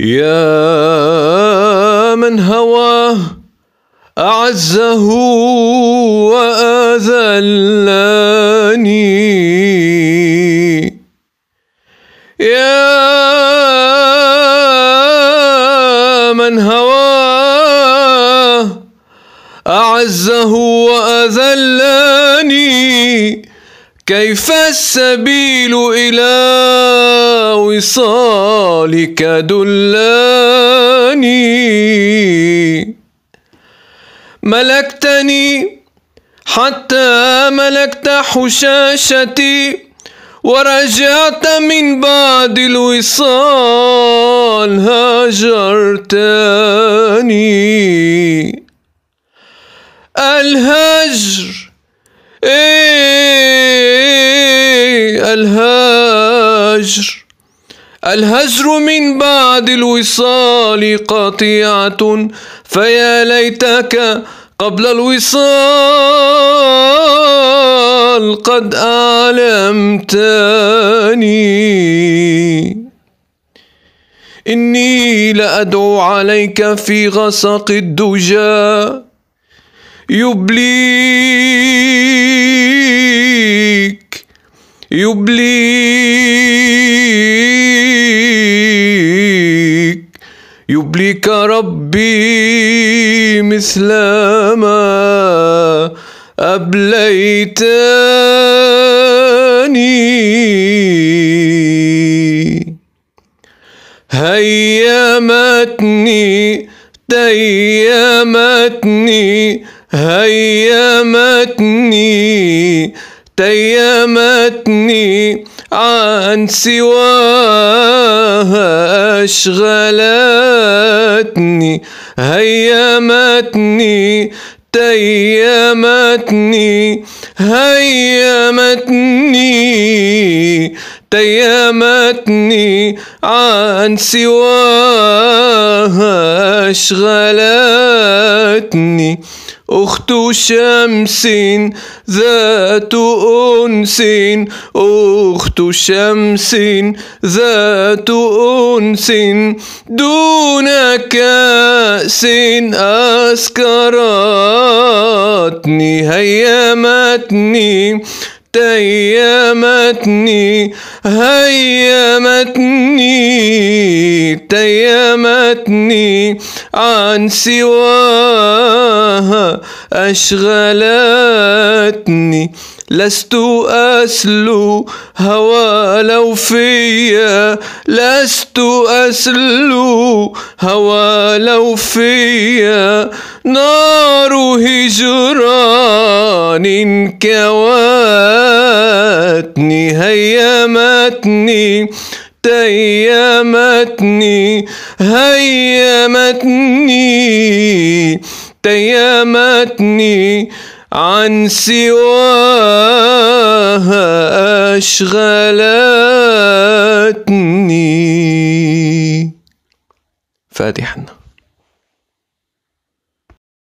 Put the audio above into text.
يا من هواه أعزه وأذلني يا من هواه أعزه وأذلني كيف السبيل إلى وصالك دلاني ملكتني حتى ملكت حشاشتي ورجعت من بعد الوصال هاجرتني الهجر الهجر من بعد الوصال قطيعة فيا ليتك قبل الوصال قد أعلمتني إني لأدعو عليك في غسق الدجى يبليك يبليك يبليك ربي مثل ما أبليتني هيمتني تيمتني هيمتني تيمتني عن سواها أشغلتني هيمتني تيمتني هيمتني تيمتني عن سواها اشغلتني أخت شمس ذات أنس أخت شمس ذات أنس دون كأس أسكرتني هيمتني تيمتني هيمتني تيمتني عن سواها أشغلتني لست أسلو هوى لو فيا لست أسلو هوى لو فيا نار هجران كوان هيمتني هيمتني تيمتني هيمتني تيمتني عن سواها أشغلتني فاتحنا